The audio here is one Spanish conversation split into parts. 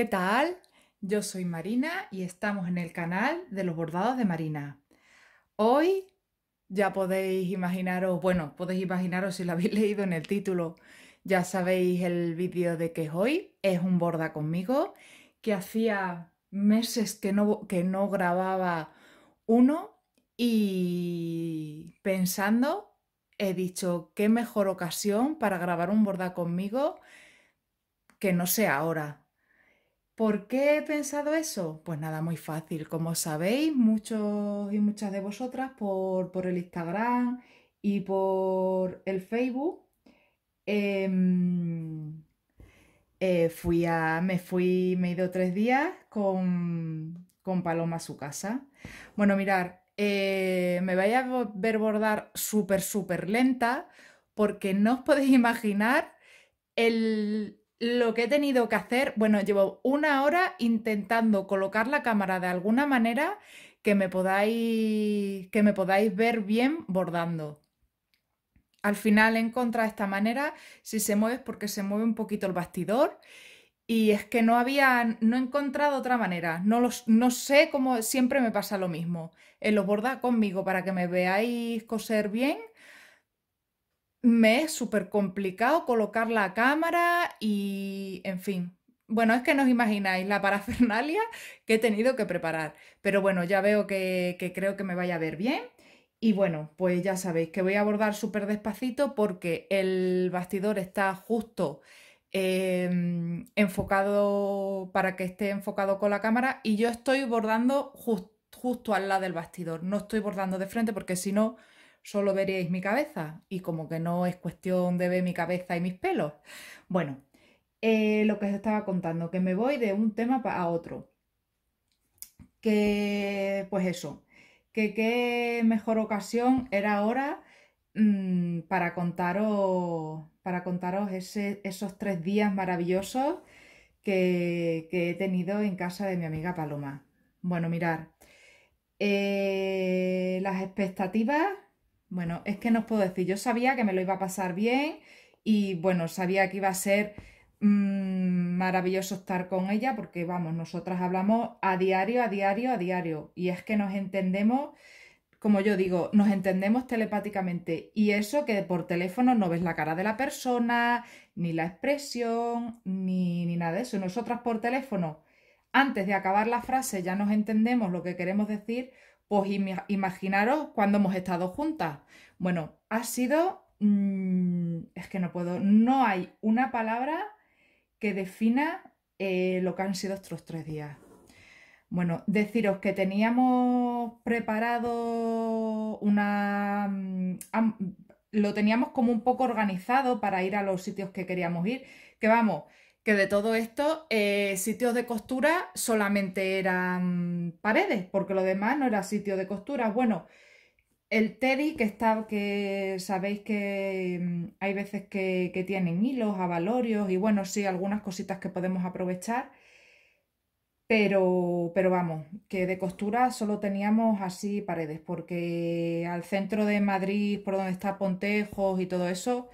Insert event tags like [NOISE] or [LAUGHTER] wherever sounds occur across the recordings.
¿Qué tal? Yo soy Marina y estamos en el canal de los bordados de Marina. Hoy ya podéis imaginaros, bueno, podéis imaginaros si lo habéis [LAUGHS] leído en el título, ya sabéis el vídeo de que hoy, es un borda conmigo, que hacía meses que no, que no grababa uno y pensando he dicho, qué mejor ocasión para grabar un borda conmigo que no sea ahora, ¿Por qué he pensado eso? Pues nada, muy fácil. Como sabéis, muchos y muchas de vosotras por, el Instagram y por el Facebook, em, eh, fui a, me fui, me he ido tres días con, Paloma a su casa. Bueno, mirar, eh, me vais a ver bordar súper, súper lenta porque no os podéis [LAUGHS] imaginar el, lo que he tenido que hacer, bueno, llevo una hora intentando colocar la cámara de alguna manera que me podáis, que me podáis ver bien bordando. Al final he encontrado esta manera, si se mueve es porque se mueve un poquito el bastidor y es que no había, no he encontrado otra manera, no, no sé cómo siempre me pasa lo mismo. En eh, lo borda conmigo para que me veáis coser bien me es súper complicado colocar la cámara y, en fin. Bueno, es que no os imagináis la parafernalia [LAUGHS] que he tenido que preparar. Pero bueno, ya veo que, creo que me vaya a ver bien. Y bueno, pues ya sabéis que voy a bordar súper despacito porque el bastidor está justo em, enfocado para que esté enfocado con la cámara y yo estoy bordando justo al lado del bastidor. No estoy bordando de frente porque si no solo veréis mi cabeza y como que no es cuestión de ver mi cabeza y mis pelos. Bueno, eh, lo que os estaba contando, que me voy de un tema a otro. Que, pues eso, que qué mejor ocasión era ahora mm, para contaros, para contaros esos tres días maravillosos que, he tenido en casa de mi amiga Paloma. Bueno, mirar, eh, las expectativas bueno, es que no os puedo decir, yo sabía que me lo iba a pasar bien y bueno, sabía que iba a ser mm, maravilloso estar con ella porque vamos, nosotras hablamos a diario, a diario, a diario y es que nos entendemos, como yo digo, nos entendemos telepáticamente y eso que por teléfono no ves la cara de la persona, ni la expresión, ni nada de eso. Nosotras por teléfono, antes de acabar la frase ya nos entendemos lo que queremos decir pues imaginaros cuando hemos estado juntas. Bueno, ha sido... Mm, es que no puedo, no hay una palabra que defina eh, lo que han sido estos tres días. Bueno, deciros que teníamos preparado una... Mm, lo teníamos como un poco organizado para ir a los sitios que queríamos ir, que vamos, que de todo esto, eh, sitios de costura solamente eran paredes, porque lo demás no era sitio de costura. Bueno, el teddy que está, que sabéis que mm, hay veces que, tienen hilos, avalorios, y bueno, sí, algunas cositas que podemos aprovechar. Pero, pero vamos, que de costura solo teníamos así paredes, porque al centro de Madrid, por donde está Pontejos y todo eso,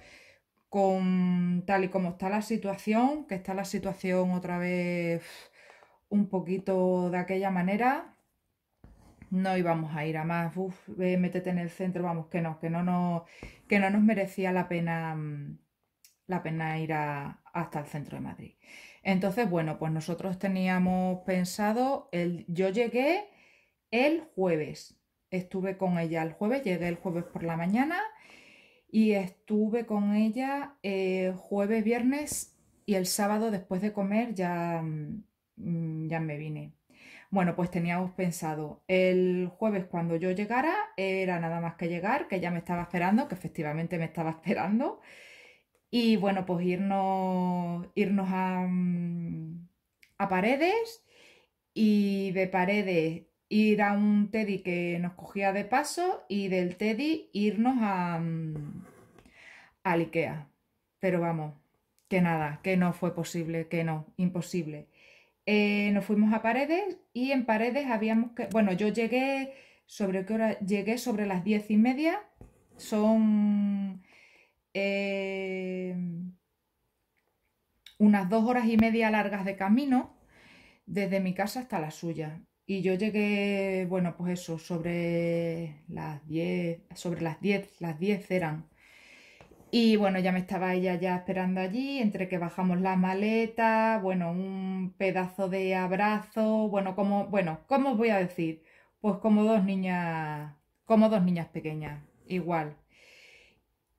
con tal y como está la situación, que está la situación otra vez un poquito de aquella manera, no íbamos a ir a más, Uf, métete en el centro, vamos, que no, que no, que no nos merecía la pena, mm, la pena ir a, hasta el centro de Madrid. Entonces, bueno, pues nosotros teníamos pensado, el, yo llegué el jueves, estuve con ella el jueves, llegué el jueves por la mañana y estuve con ella eh, jueves, viernes y el sábado después de comer ya, mm, mm, ya me vine. Bueno, pues teníamos pensado el jueves cuando yo llegara, era nada más que llegar, que ya me estaba esperando, que efectivamente me estaba [LAUGHS] esperando. Y bueno, pues irnos, irnos a, mm, a paredes y de paredes ir a un Teddy que nos cogía de paso y del Teddy irnos a, mm, a Ikea. Pero vamos, que nada, que no fue posible, que no, imposible. Eh, nos fuimos a Paredes y en Paredes habíamos que... Bueno, yo llegué... ¿Sobre qué hora? Llegué sobre las diez y media. Son... Eh, unas dos horas y media largas de camino desde mi casa hasta la suya. Y yo llegué, bueno, pues eso, sobre las 10, sobre las 10, las 10 eran. Y bueno, ya me estaba ella ya esperando allí, entre que bajamos la maleta, bueno, un pedazo de abrazo, bueno, como, bueno, ¿cómo os voy a decir? Pues como dos niñas, como dos niñas pequeñas, igual.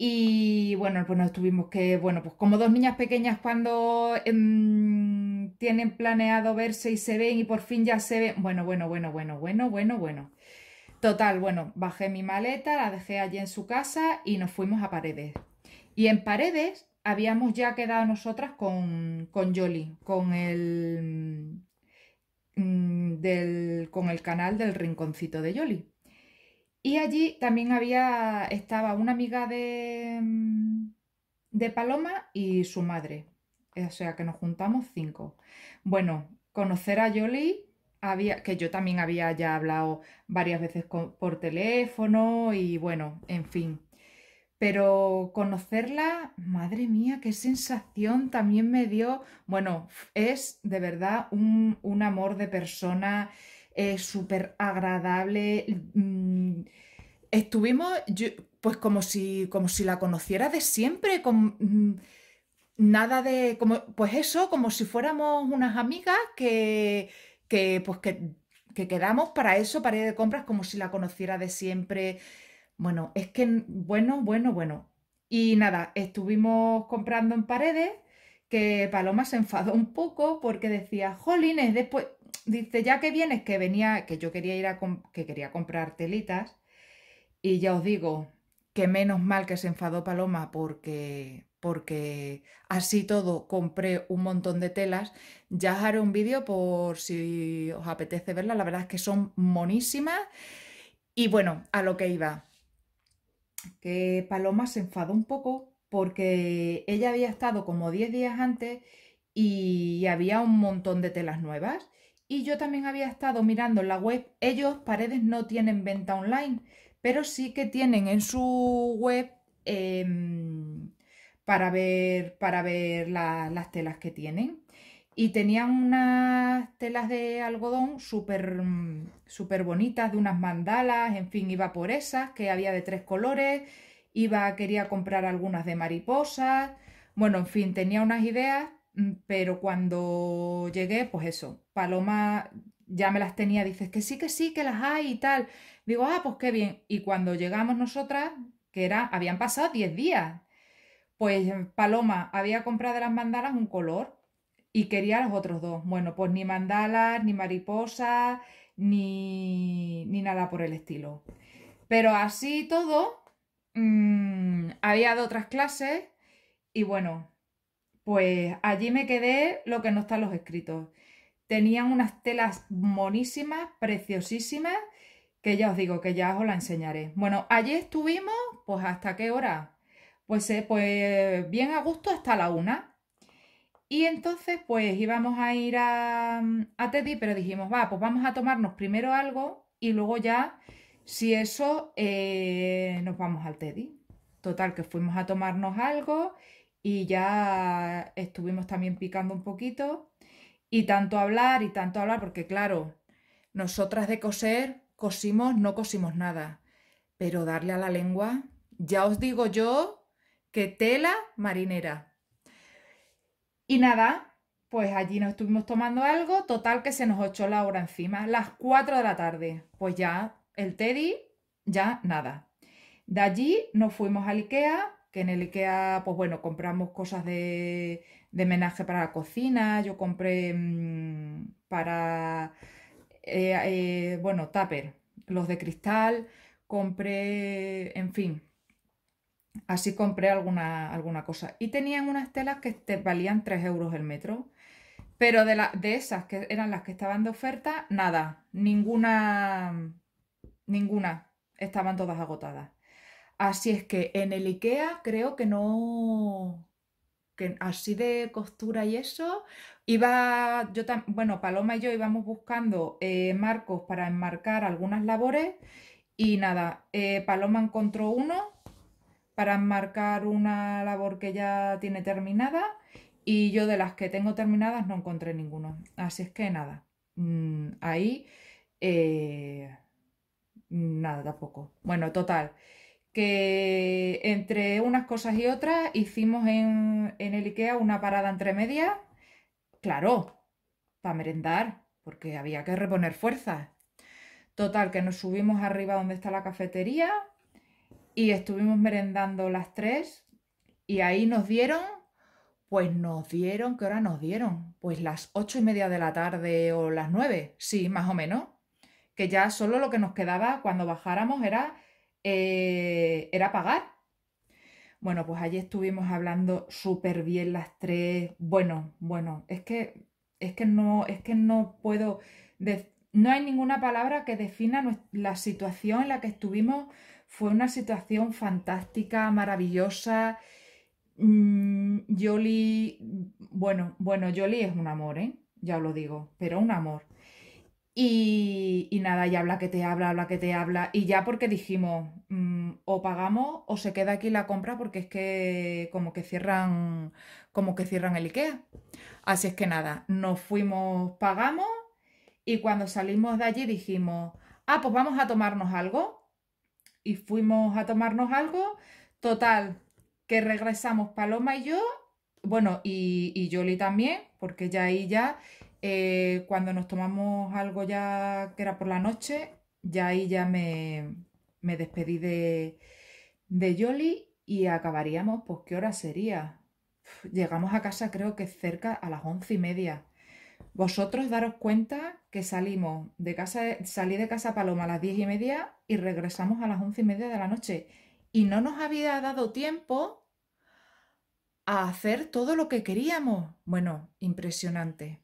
Y bueno, pues nos tuvimos que, bueno, pues como dos niñas pequeñas cuando... Em, tienen planeado verse y se ven y por fin ya se ven. Bueno, bueno, bueno, bueno, bueno, bueno, bueno. Total, bueno, bajé mi maleta, la dejé allí en su casa y nos fuimos a Paredes. Y en Paredes habíamos ya quedado nosotras con, con Yoli, con el, mm, mm, con el canal del Rinconcito de Yoli. Y allí también había, estaba una amiga de, mm, de Paloma y su madre. O sea, que nos juntamos cinco. Bueno, conocer a Jolie, había, que yo también había ya hablado varias veces por teléfono y bueno, en fin. Pero conocerla, madre mía, qué sensación también me dio. Bueno, es de verdad un, amor de persona súper agradable. Mm, estuvimos, yo, pues como si, como si la conociera de siempre. Con, mm, nada de, como, pues eso, como si fuéramos unas amigas que, que pues que, que, quedamos para eso, para de compras, como si la conociera de siempre. Bueno, es que, bueno, bueno, bueno. Y nada, estuvimos comprando en paredes, que Paloma se enfadó un poco porque decía, jolines, después, dice, ya que vienes, que venía, que yo quería ir a, que quería comprar telitas. Y ya os digo, que menos mal que se enfadó Paloma porque porque así todo compré un montón de telas. Ya os haré un vídeo por si os apetece verlas, la verdad es que son monísimas. Y bueno, a lo que iba, que Paloma se enfadó un poco porque ella había estado como 10 días antes y había un montón de telas nuevas. Y yo también había estado mirando en la web, ellos paredes no tienen venta online, pero sí que tienen en su web... Em, para ver, para ver las telas que tienen. Y tenían unas telas de algodón súper mm, super bonitas, de unas mandalas, en fin, iba por esas, que había de tres colores, iba, quería comprar algunas de mariposas, bueno, en fin, tenía unas ideas, mm, pero cuando llegué, pues eso, Paloma ya me las tenía, dices que sí, que sí, que las hay y tal. Digo, ah, pues qué bien. Y cuando llegamos nosotras, que era, habían pasado 10 días, pues em, Paloma había comprado las mandalas un color y quería los otros dos. Bueno, pues ni mandalas, ni mariposas, ni, nada por el estilo. Pero así todo, mm, había de otras clases y bueno, pues allí me quedé lo que no están los escritos. Tenían unas telas monísimas, preciosísimas, que ya os digo, que ya os la enseñaré. Bueno, allí estuvimos, pues hasta qué hora? pues, eh, pues bien a gusto hasta la una. Y entonces pues íbamos a ir a, Teddy, pero dijimos, va, pues vamos a tomarnos primero algo y luego ya, si eso, eh, nos vamos al Teddy. Total, que fuimos a tomarnos algo y ya estuvimos también picando un poquito y tanto hablar y tanto hablar, porque claro, nosotras de coser, cosimos, no cosimos nada, pero darle a la lengua, ya os digo yo que tela marinera. Y nada, pues allí nos estuvimos tomando algo, total que se nos echó la hora encima, las 4 de la tarde. Pues ya el Teddy, ya nada. De allí nos fuimos al Ikea, que en el Ikea, pues bueno, compramos cosas de, de menaje para la cocina, yo compré mm, para, eh, eh, bueno, tupper, los de cristal, compré, en fin, Así compré alguna, alguna cosa. Y tenían unas telas que te valían 3 euros el metro. Pero de, de esas que eran las que estaban de oferta, nada, ninguna, ninguna, estaban todas agotadas. Así es que en el IKEA creo que no, que así de costura y eso, iba, yo bueno, Paloma y yo íbamos buscando eh, marcos para enmarcar algunas labores y nada, eh, Paloma encontró uno para enmarcar una labor que ya tiene terminada y yo de las que tengo terminadas no encontré ninguno. Así es que nada, mm, ahí eh, nada tampoco. Bueno, total, que entre unas cosas y otras hicimos en, en el IKEA una parada entre medias, claro, para merendar, porque había que reponer fuerzas. Total, que nos subimos arriba donde está la cafetería, y estuvimos merendando las tres y ahí nos dieron, pues nos dieron, ¿qué hora nos dieron? Pues las ocho y media de la tarde o las nueve, sí, más o menos, que ya solo lo que nos quedaba cuando bajáramos era, eh, era pagar. Bueno, pues allí estuvimos hablando súper bien las tres. Bueno, bueno, es que, es que no, es que no puedo, no hay ninguna palabra que defina la situación en la que estuvimos fue una situación fantástica, maravillosa. Mm, Yoli, bueno, bueno, Yoli es un amor, ¿eh? Ya os lo digo, pero un amor. Y, nada, y habla que te habla, habla que te habla. Y ya porque dijimos, mm, o pagamos o se queda aquí la compra porque es que como que cierran, como que cierran el IKEA. Así es que nada, nos fuimos, pagamos y cuando salimos de allí dijimos, ah, pues vamos a tomarnos algo y fuimos a tomarnos algo. Total, que regresamos Paloma y yo, bueno, y, y Yoli también, porque ya ahí ya, eh, cuando nos tomamos algo ya que era por la noche, ya ahí ya me, me despedí de, de Yoli y acabaríamos, pues, ¿qué hora sería? Llegamos a casa creo que cerca a las once y media. Vosotros daros cuenta que salimos de casa, salí de casa Paloma a las diez y media y regresamos a las once y media de la noche. Y no nos había dado tiempo a hacer todo lo que queríamos. Bueno, impresionante.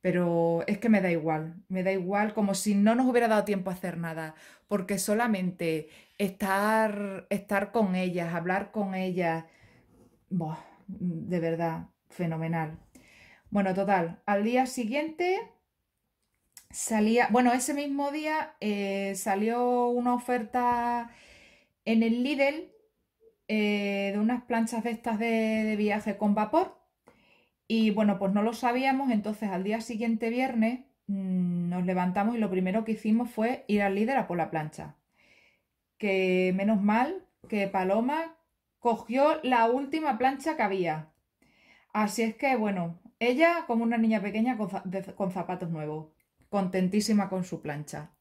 Pero es que me da igual, me da igual como si no nos hubiera dado tiempo a hacer nada, porque solamente estar, estar con ellas, hablar con ellas, de verdad, fenomenal. Bueno, total, al día siguiente salía, bueno, ese mismo día eh, salió una oferta en el Lidl eh, de unas planchas de estas de, viaje con vapor. Y bueno, pues no lo sabíamos, entonces al día siguiente viernes mm, nos levantamos y lo primero que hicimos fue ir al Lidl a por la plancha. Que menos mal que Paloma cogió la última plancha que había. Así es que bueno, ella como una niña pequeña con, zapatos nuevos, contentísima con su plancha.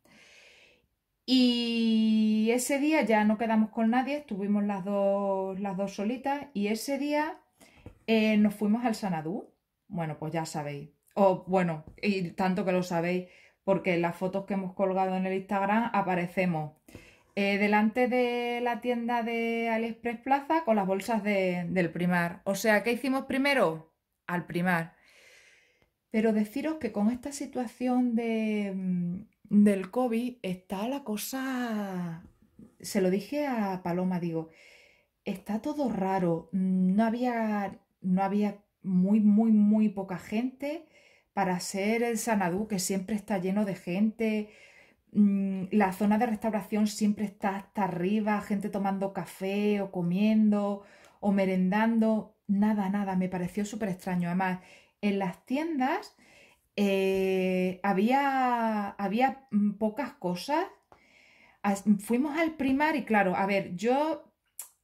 Y ese día ya no quedamos con nadie, estuvimos las dos, las dos solitas y ese día eh, nos fuimos al Sanadú. Bueno, pues ya sabéis. O bueno, y tanto que lo sabéis, porque en las fotos que hemos colgado en el Instagram aparecemos eh, delante de la tienda de AliExpress Plaza con las bolsas del primar. O sea, ¿qué hicimos primero? al primar. Pero deciros que con esta situación de, mm, del COVID está la cosa, se lo dije a Paloma, digo, está todo raro, no había, no había muy, muy, muy poca gente para ser el Sanadú, que siempre está lleno de gente, mm, la zona de restauración siempre está hasta arriba, gente tomando café o comiendo o merendando. Nada, nada, me pareció súper extraño. Además, en las tiendas eh, había, pocas cosas. Fuimos al primar y claro, a ver, yo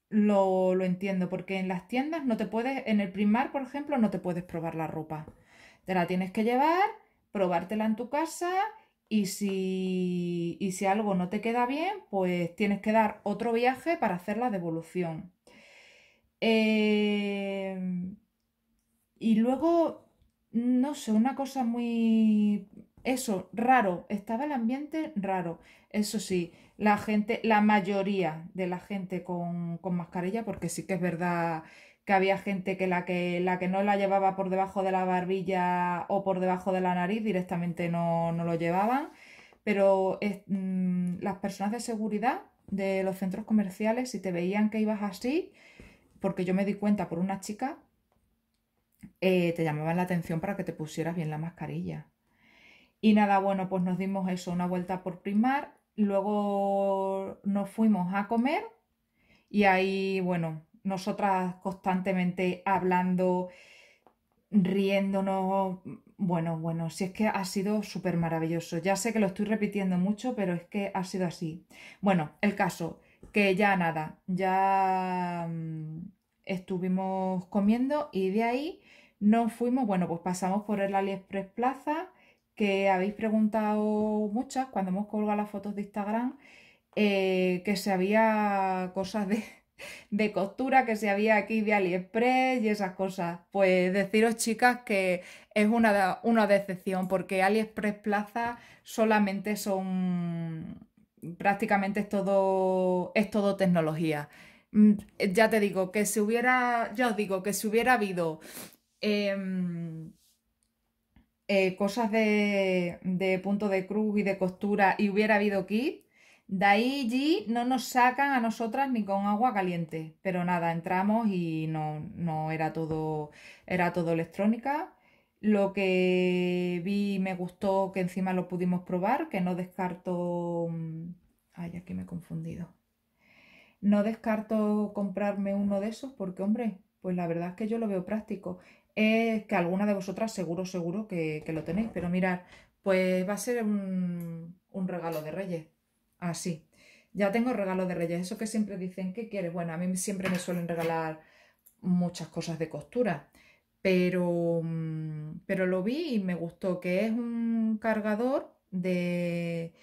lo, lo, entiendo, porque en las tiendas no te puedes, en el primar, por ejemplo, no te puedes probar la ropa. Te la tienes que llevar, probártela en tu casa y si, y si algo no te queda bien, pues tienes que dar otro viaje para hacer la devolución. Em, y luego, no sé, una cosa muy... Eso, raro. Estaba el ambiente raro. Eso sí, la gente, la mayoría de la gente con, mascarilla, porque sí que es verdad que había gente que la, que la que no la llevaba por debajo de la barbilla o por debajo de la nariz directamente no, no lo llevaban, pero mm, las personas de seguridad de los centros comerciales, si te veían que ibas así, porque yo me di cuenta por una chica, eh, te llamaban la atención para que te pusieras bien la mascarilla. Y nada, bueno, pues nos dimos eso, una vuelta por primar, luego nos fuimos a comer y ahí, bueno, nosotras constantemente hablando, riéndonos. Bueno, bueno, si es que ha sido súper maravilloso. Ya sé que lo estoy repitiendo mucho, pero es que ha sido así. Bueno, el caso, que ya nada, ya mm, estuvimos comiendo y de ahí nos fuimos, bueno, pues pasamos por el AliExpress Plaza, que habéis preguntado muchas cuando hemos colgado las fotos de Instagram, eh, que se si había [LAUGHS] cosas de, costura que se si había aquí de AliExpress y esas cosas. Pues deciros, chicas, que es una, una decepción, porque AliExpress Plaza solamente son prácticamente es todo, es todo tecnología. Mm, eh, ya te digo, que si hubiera, digo, que si hubiera habido em, eh, cosas de, punto de cruz y de costura y hubiera habido kit, de ahí y no nos sacan a nosotras ni con agua caliente. Pero nada, entramos y no, no era todo, era todo electrónica. Lo que vi me gustó, que encima lo pudimos probar, que no descarto... Mm, ay, aquí me he confundido. No descarto comprarme uno de esos porque, hombre, pues la verdad es que yo lo veo práctico. Es que alguna de vosotras seguro, seguro que, lo tenéis, pero mirad, pues va a ser un, regalo de Reyes. Así. ya tengo regalo de Reyes. Eso que siempre dicen, ¿qué quieres? Bueno, a mí siempre me suelen regalar muchas cosas de costura pero, mm, pero lo vi y me gustó, que es un cargador de,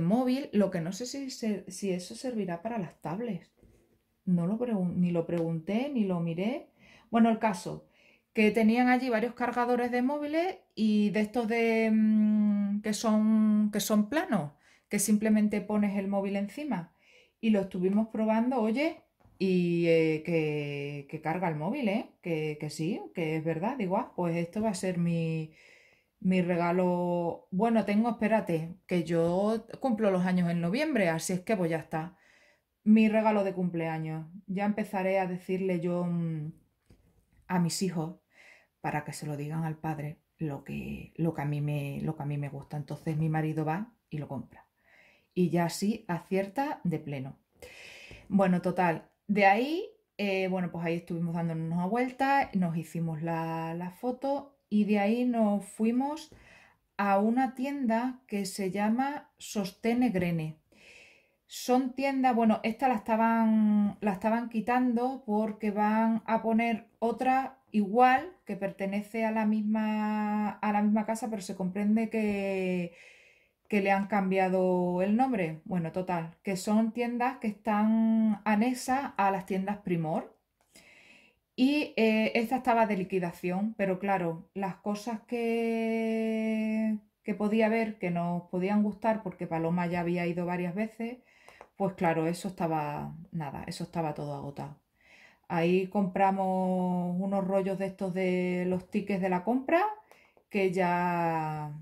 móvil, lo que no sé si, si eso servirá para las tablets. No lo ni lo pregunté, ni lo miré. Bueno, el caso, que tenían allí varios cargadores de móviles y de estos de, mm, que, son, que son planos, que simplemente pones el móvil encima. Y lo estuvimos probando, oye, y eh, que, carga el móvil, ¿eh? Que, sí, que es verdad. Digo, ah, pues esto va a ser mi, regalo. Bueno, tengo, espérate, que yo cumplo los años en noviembre, así es que pues ya está. Mi regalo de cumpleaños. Ya empezaré a decirle yo mm, a mis hijos para que se lo digan al padre lo que, lo que, a mí me, lo que a mí me gusta. Entonces mi marido va y lo compra. Y ya sí, acierta de pleno. Bueno, total, de ahí, eh, bueno, pues ahí estuvimos dándonos una vuelta, nos hicimos la, la foto y de ahí nos fuimos a una tienda que se llama Sostene Grene. Son tiendas, bueno, esta la estaban, la estaban quitando porque van a poner otra igual que pertenece a la misma, a la misma casa, pero se comprende que, que le han cambiado el nombre. Bueno, total, que son tiendas que están anexas a las tiendas Primor. Y eh, esta estaba de liquidación, pero claro, las cosas que, que podía ver que nos podían gustar, porque Paloma ya había ido varias veces, pues claro, eso estaba nada, eso estaba todo agotado. Ahí compramos unos rollos de estos de los tickets de la compra, que ya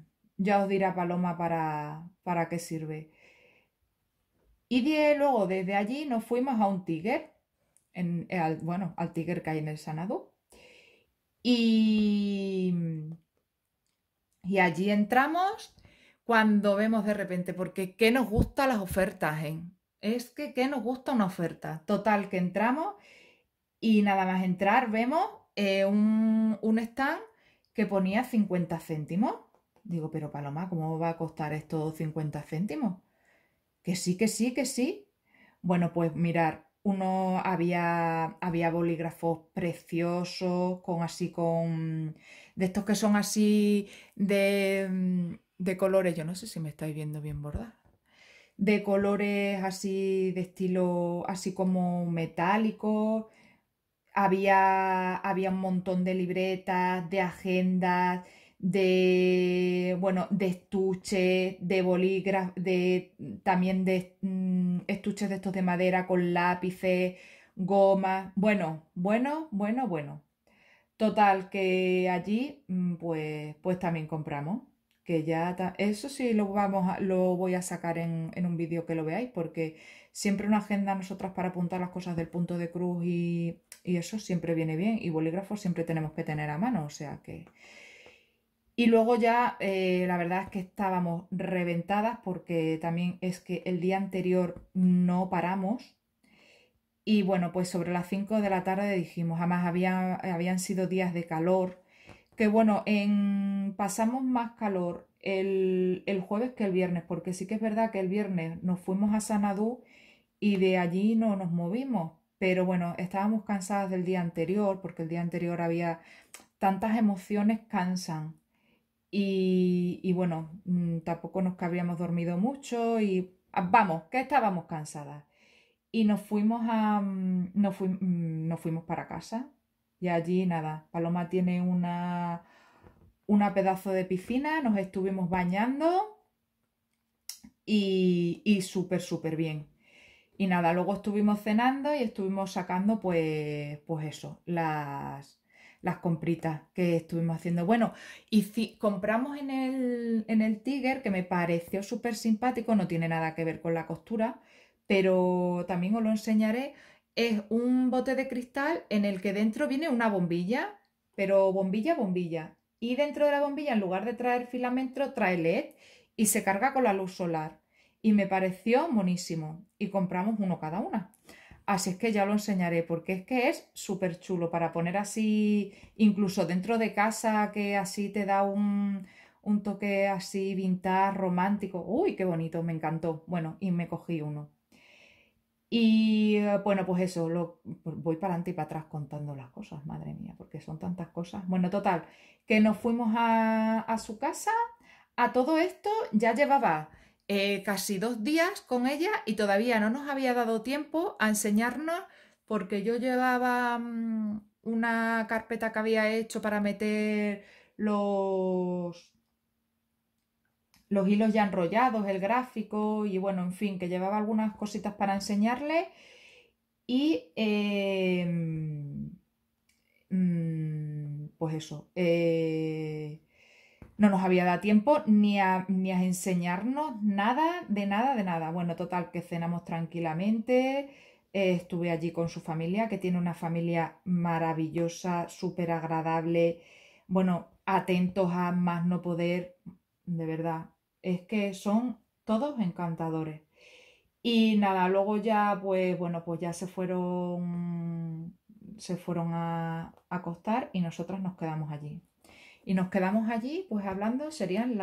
ya os dirá Paloma para, qué sirve. Y luego desde allí nos fuimos a un Tiger, bueno, al Tiger que hay en el Sanadú. Y, y allí entramos cuando vemos de repente, porque ¿qué nos gustan las ofertas? ¿eh? Es que ¿qué nos gusta una oferta? Total, que entramos y nada más entrar vemos eh, un stand que ponía 50 céntimos. Digo, pero Paloma, ¿cómo va a costar esto 50 céntimos? Que sí, que sí, que sí. Bueno, pues mirar, uno había, había bolígrafos preciosos, con así, con. de estos que son así de, de colores. Yo no sé si me estáis viendo bien bordada. De colores así, de estilo así como metálico. Había, había un montón de libretas, de agendas de, bueno, de estuches, de bolígrafos, de, también de mm, estuches de estos de madera con lápices, gomas, bueno, bueno, bueno, bueno. Total, que allí mm, pues, pues también compramos, que ya, eso sí lo, vamos lo voy a sacar en, un vídeo que lo veáis, porque siempre una agenda nosotras para apuntar las cosas del punto de cruz y, y eso siempre viene bien, y bolígrafos siempre tenemos que tener a mano, o sea que... Y luego ya eh, la verdad es que estábamos reventadas porque también es que el día anterior no paramos. Y bueno, pues sobre las 5 de la tarde dijimos, además había, habían sido días de calor, que bueno, en, pasamos más calor el, el, jueves que el viernes, porque sí que es verdad que el viernes nos fuimos a Sanadú y de allí no nos movimos, pero bueno, estábamos cansadas del día anterior, porque el día anterior había tantas emociones cansan. Y, bueno, mm, tampoco nos habíamos dormido mucho y ah, vamos, que estábamos cansadas. Y nos fuimos, a, mm, mm, nos, fuimos para casa y allí nada, Paloma tiene una, una pedazo de piscina, nos estuvimos bañando y, y súper, súper bien. Y nada, luego estuvimos cenando y estuvimos sacando, pues, pues eso, las, las compritas que estuvimos haciendo. Bueno, y si compramos en el, en el Tiger, que me pareció súper simpático, no tiene nada que ver con la costura, pero también os lo enseñaré. Es un bote de cristal en el que dentro viene una bombilla, pero bombilla, bombilla. Y dentro de la bombilla, en lugar de traer filamento, trae LED y se carga con la luz solar. Y me pareció monísimo. Y compramos uno cada una. Así es que ya lo enseñaré porque es que es súper chulo para poner así, incluso dentro de casa, que así te da un, toque así vintage, romántico. Uy, qué bonito, me encantó. Bueno, y me cogí uno. Y eh, bueno, pues eso, lo, voy para adelante y para atrás contando las cosas, madre mía, porque son tantas cosas. Bueno, total, que nos fuimos a, a su casa. A todo esto ya llevaba eh, casi dos días con ella y todavía no nos había dado tiempo a enseñarnos porque yo llevaba mm, una carpeta que había hecho para meter los, los hilos ya enrollados, el gráfico y bueno, en fin, que llevaba algunas cositas para enseñarle y em, mm, pues eso. Eh, no nos había dado tiempo ni a, ni a enseñarnos nada, de nada, de nada. Bueno, total, que cenamos tranquilamente. Eh, estuve allí con su familia, que tiene una familia maravillosa, súper agradable. Bueno, atentos a más no poder. De verdad, es que son todos encantadores. Y nada, luego ya, pues bueno, pues ya se fueron, se fueron a, a acostar y nosotros nos quedamos allí. Y nos quedamos allí, pues hablando, serían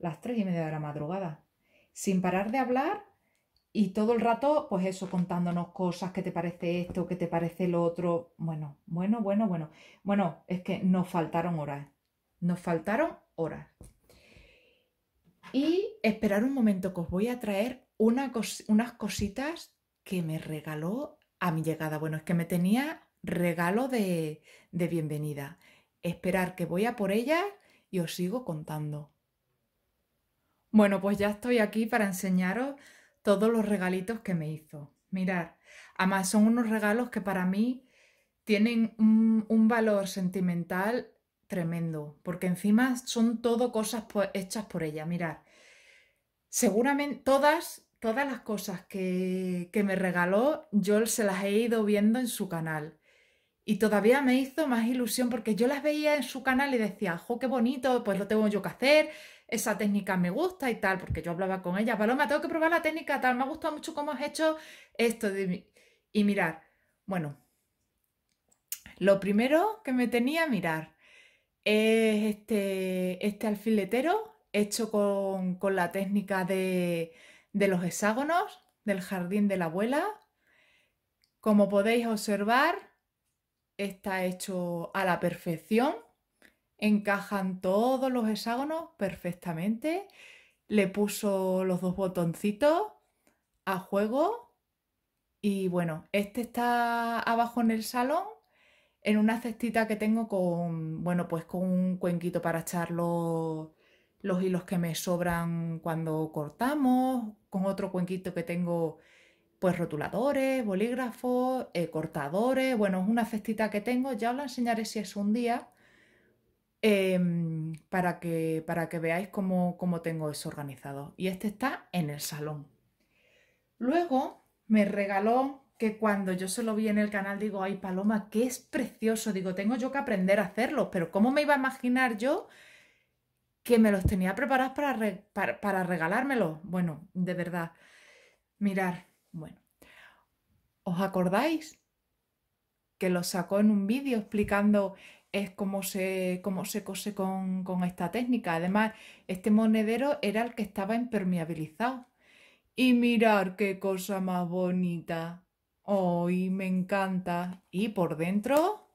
las tres y media de la madrugada, sin parar de hablar y todo el rato, pues eso, contándonos cosas, qué te parece esto, qué te parece lo otro. Bueno, bueno, bueno, bueno. Bueno, es que nos faltaron horas, nos faltaron horas. Y esperar un momento que os voy a traer una unas cositas que me regaló a mi llegada. Bueno, es que me tenía regalo de, de bienvenida. Esperar que voy a por ella y os sigo contando. Bueno, pues ya estoy aquí para enseñaros todos los regalitos que me hizo. Mirad, además son unos regalos que para mí tienen un, valor sentimental tremendo, porque encima son todo cosas hechas por ella. Mirad, seguramente todas, todas las cosas que, que me regaló, yo se las he ido viendo en su canal. Y todavía me hizo más ilusión porque yo las veía en su canal y decía, jo, qué bonito, pues lo tengo yo que hacer, esa técnica me gusta y tal, porque yo hablaba con ella, Paloma, tengo que probar la técnica tal, me ha gustado mucho cómo has hecho esto. Y mirar, bueno, lo primero que me tenía a mirar es este, este alfiletero hecho con, con la técnica de, de los hexágonos del jardín de la abuela. Como podéis observar, está hecho a la perfección, encajan todos los hexágonos perfectamente, le puso los dos botoncitos a juego y bueno, este está abajo en el salón en una cestita que tengo con, bueno, pues con un cuenquito para echar los, los hilos que me sobran cuando cortamos, con otro cuenquito que tengo pues rotuladores, bolígrafos, eh, cortadores, bueno, es una cestita que tengo, ya os la enseñaré si es un día, em, para, que, para que veáis cómo, tengo eso organizado. Y este está en el salón. Luego me regaló que cuando yo se lo vi en el canal digo, ay Paloma, que es precioso, digo, tengo yo que aprender a hacerlo, pero ¿cómo me iba a imaginar yo que me los tenía preparados para, regalármelo, para, regalármelos? Bueno, de verdad, mirar, bueno, ¿os acordáis que lo sacó en un vídeo explicando es cómo se, cómo se cose con, con esta técnica? Además, este monedero era el que estaba impermeabilizado. Y mirar qué cosa más bonita. ¡Ay, me encanta! Y por dentro,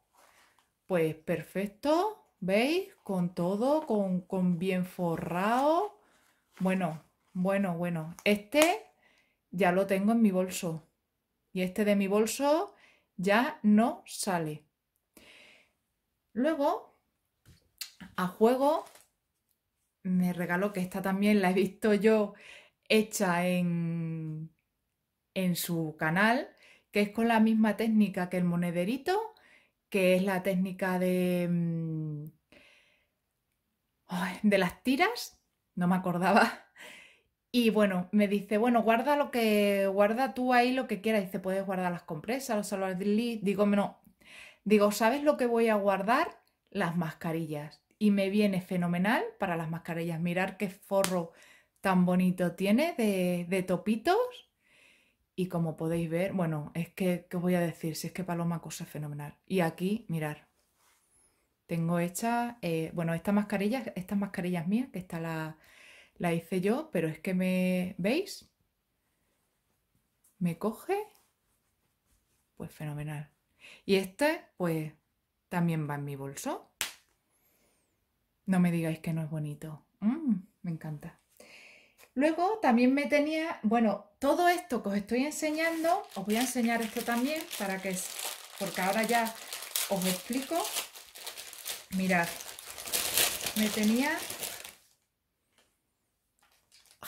pues perfecto, ¿veis? Con todo, con, con bien forrado. Bueno, bueno, bueno. Este ya lo tengo en mi bolso. Y este de mi bolso ya no sale. Luego, a juego, me regaló que esta también la he visto yo hecha en, en su canal, que es con la misma técnica que el monederito, que es la técnica de, mm, de las tiras, no me acordaba y bueno, me dice, bueno, guarda lo que, guarda tú ahí lo que quieras. Dice, puedes guardar las compresas, los salvadores Digo, no. Digo, ¿sabes lo que voy a guardar? Las mascarillas. Y me viene fenomenal para las mascarillas. Mirar qué forro tan bonito tiene de, de topitos. Y como podéis ver, bueno, es que, ¿qué voy a decir? Si es que Paloma cosa fenomenal. Y aquí, mirar. Tengo hecha, eh, bueno, estas mascarillas, estas mascarillas mías, que está la la hice yo, pero es que me... ¿Veis? ¿Me coge? Pues fenomenal. Y este, pues, también va en mi bolso. No me digáis que no es bonito. Mm, me encanta. Luego también me tenía, bueno, todo esto que os estoy enseñando, os voy a enseñar esto también para que, porque ahora ya os explico. Mirad, me tenía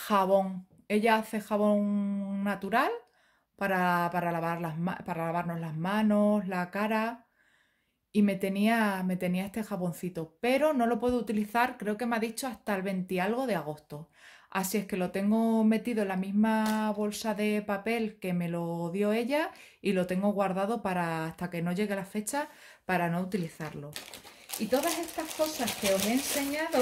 jabón. Ella hace jabón natural para, lavar las, para lavarnos las manos, la cara. Y me tenía, me tenía este jaboncito, pero no lo puedo utilizar, creo que me ha dicho hasta el 20 algo de agosto. Así es que lo tengo metido en la misma bolsa de papel que me lo dio ella y lo tengo guardado para hasta que no llegue la fecha para no utilizarlo. Y todas estas cosas que os he enseñado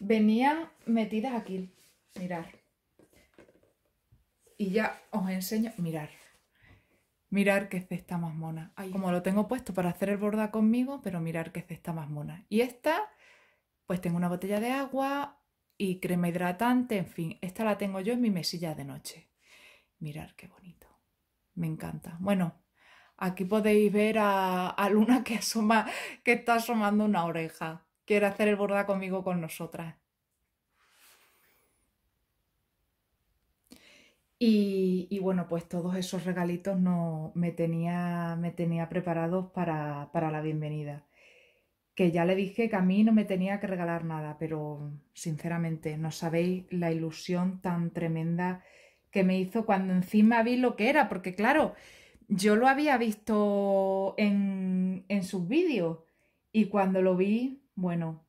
venían metidas aquí. Mirar. Y ya os enseño. Mirar. Mirar qué cesta más mona. Como lo tengo puesto para hacer el borda conmigo, pero mirar qué cesta más mona. Y esta, pues tengo una botella de agua y crema hidratante, en fin. Esta la tengo yo en mi mesilla de noche. Mirar qué bonito. Me encanta. Bueno, aquí podéis ver a, Luna que asoma, que está asomando una oreja quiere hacer el bordado conmigo con nosotras. Y, y, bueno, pues todos esos regalitos no, me, tenía, me tenía preparados para, para, la bienvenida. Que ya le dije que a mí no me tenía que regalar nada, pero sinceramente no sabéis la ilusión tan tremenda que me hizo cuando encima vi lo que era, porque claro, yo lo había visto en, en sus vídeos y cuando lo vi bueno,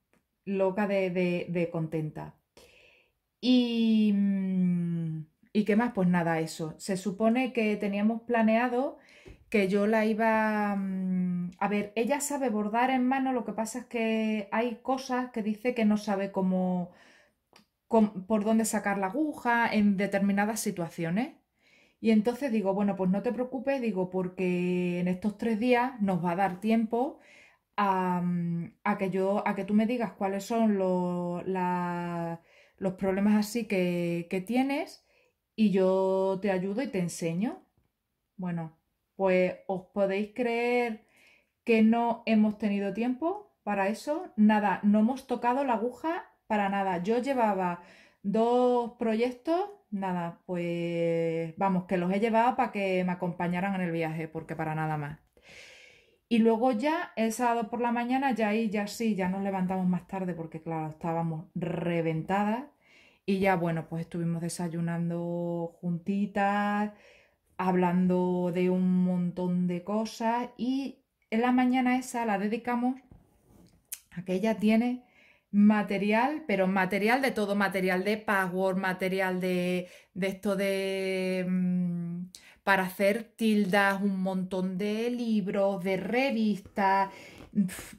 loca de, de, contenta. Y, mm, y, qué más? Pues nada, eso. Se supone que teníamos planeado que yo la iba... Mm, a ver, ella sabe bordar en mano, lo que pasa es que hay cosas que dice que no sabe cómo, cómo por dónde sacar la aguja en determinadas situaciones. Y entonces digo, bueno, pues no te preocupes, digo, porque en estos tres días nos va a dar tiempo a, que yo, a que tú me digas cuáles son los problemas así que, que tienes y yo te ayudo y te enseño. Bueno, pues os podéis creer que no hemos tenido tiempo para eso, nada, no hemos tocado la aguja para nada. Yo llevaba dos proyectos, nada, pues vamos, que los he llevado para que me acompañaran en el viaje, porque para nada más. Y luego ya el sábado por la mañana, ya ahí ya sí, ya nos levantamos más tarde porque claro, estábamos reventadas. Y ya bueno, pues estuvimos desayunando juntitas, hablando de un montón de cosas. Y en la mañana esa la dedicamos a que ella tiene material, pero material de todo, material de password, material de, esto de... Mm, para hacer tildas, un montón de libros, de revistas,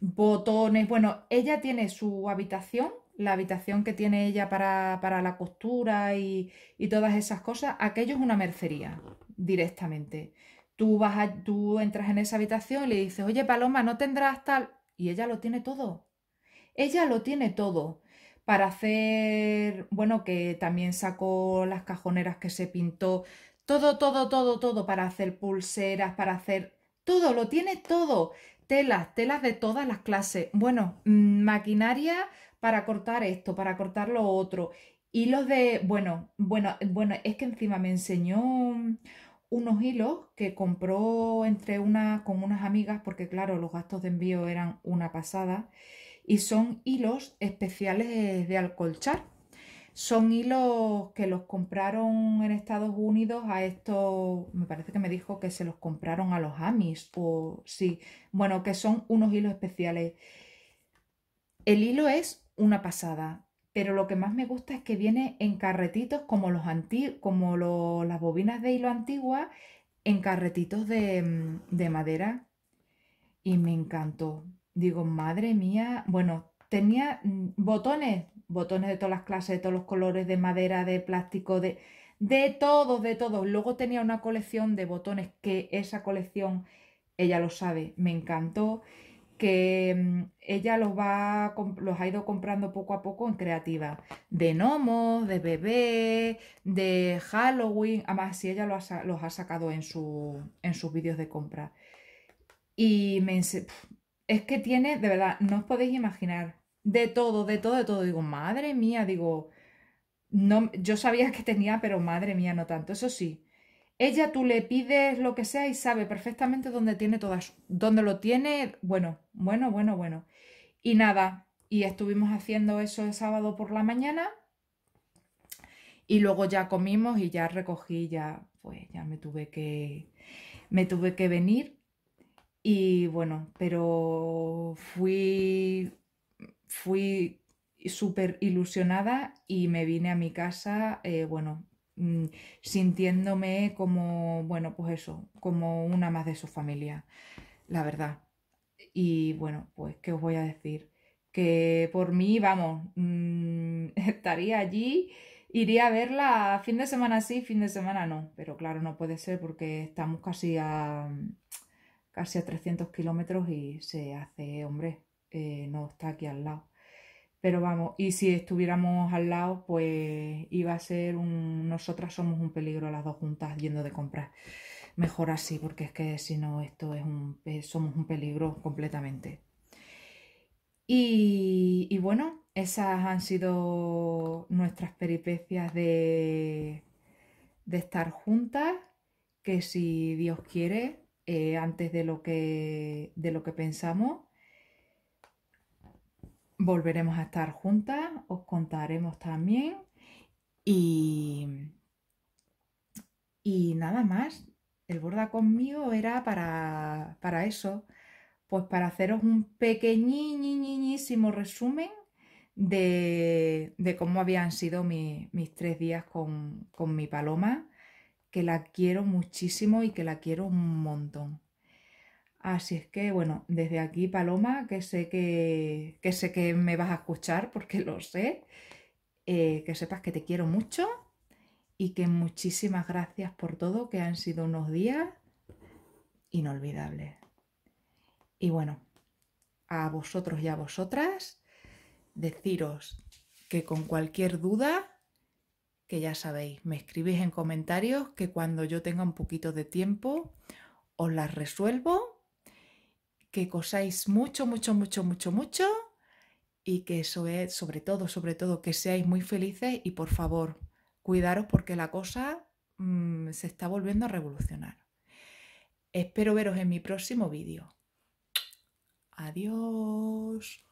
botones. Bueno, ella tiene su habitación, la habitación que tiene ella para, para la costura y, y, todas esas cosas. Aquello es una mercería directamente. Tú, vas a, tú entras en esa habitación y le dices, oye Paloma, ¿no tendrás tal? Y ella lo tiene todo. Ella lo tiene todo para hacer, bueno, que también sacó las cajoneras que se pintó todo, todo, todo, todo para hacer pulseras, para hacer... Todo, lo tiene todo. Telas, telas de todas las clases. Bueno, mm, maquinaria para cortar esto, para cortar lo otro. Hilos de... Bueno, bueno, bueno, es que encima me enseñó unos hilos que compró entre una con unas amigas porque claro los gastos de envío eran una pasada y son hilos especiales de alcolchar son hilos que los compraron en Estados Unidos a estos, me parece que me dijo que se los compraron a los Amis o sí, bueno, que son unos hilos especiales. El hilo es una pasada, pero lo que más me gusta es que viene en carretitos como, los anti, como las bobinas de hilo antiguas, en carretitos de, mm, de madera. Y me encantó. Digo, madre mía, bueno, tenía mm, botones botones de todas las clases, de todos los colores, de madera, de plástico, de, de todo, de todo. Luego tenía una colección de botones que esa colección, ella lo sabe, me encantó, que mm, ella los, va, los ha ido comprando poco a poco en creativa. De gnomos, de bebé, de Halloween, además si ella los ha, sacado en, sus vídeos de compra. Y me... Es que tiene, de verdad, no os podéis imaginar de todo, de todo, de todo. Digo, madre mía, digo, no, yo sabía que tenía, pero madre mía, no tanto. Eso sí, ella tú le pides lo que sea y sabe perfectamente dónde tiene todas, dónde lo tiene, bueno, bueno, bueno, bueno. Y nada, y estuvimos haciendo eso el sábado por la mañana y luego ya comimos y ya recogí, ya, pues ya me tuve que, me tuve que venir. Y bueno, pero fui fui súper ilusionada y me vine a mi casa, eh, bueno, mm, sintiéndome como, bueno, pues eso, como una más de su familia, la verdad. Y bueno, pues, ¿qué os voy a decir? Que por mí, vamos, [LAUGHS] mm, estaría allí, iría a verla fin de semana sí, fin de semana no, pero claro, no puede ser porque estamos casi a, casi a 300 kilómetros y se hace, hombre, eh, no está aquí al lado. Pero vamos, y si estuviéramos al lado, pues iba a ser un... Nosotras somos un peligro las dos juntas yendo de compras. Mejor así, porque es que si no, esto es un... Eh, somos un peligro completamente. Y, bueno, esas han sido nuestras peripecias de, de estar juntas, que si Dios quiere, eh, antes de lo que, de lo que pensamos, volveremos a estar juntas, os contaremos también y, y nada más. El borda conmigo era para, para eso, pues para haceros un pequeñísimo resumen de, de, cómo habían sido mis tres días con, con mi paloma, que la quiero muchísimo y que la quiero un montón. Así es que, bueno, desde aquí, Paloma, que sé que, que sé que me vas a escuchar porque lo sé, eh, que sepas que te quiero mucho y que muchísimas gracias por todo, que han sido unos días inolvidables. Y bueno, a vosotros y a vosotras, deciros que con cualquier duda, que ya sabéis, me escribís en comentarios que cuando yo tenga un poquito de tiempo, os las resuelvo que cosáis mucho, mucho, mucho, mucho, mucho y que eso es sobre todo, sobre todo, que seáis muy felices y por favor, cuidaros porque la cosa mm, se está volviendo a revolucionar. Espero veros en mi próximo vídeo. Adiós.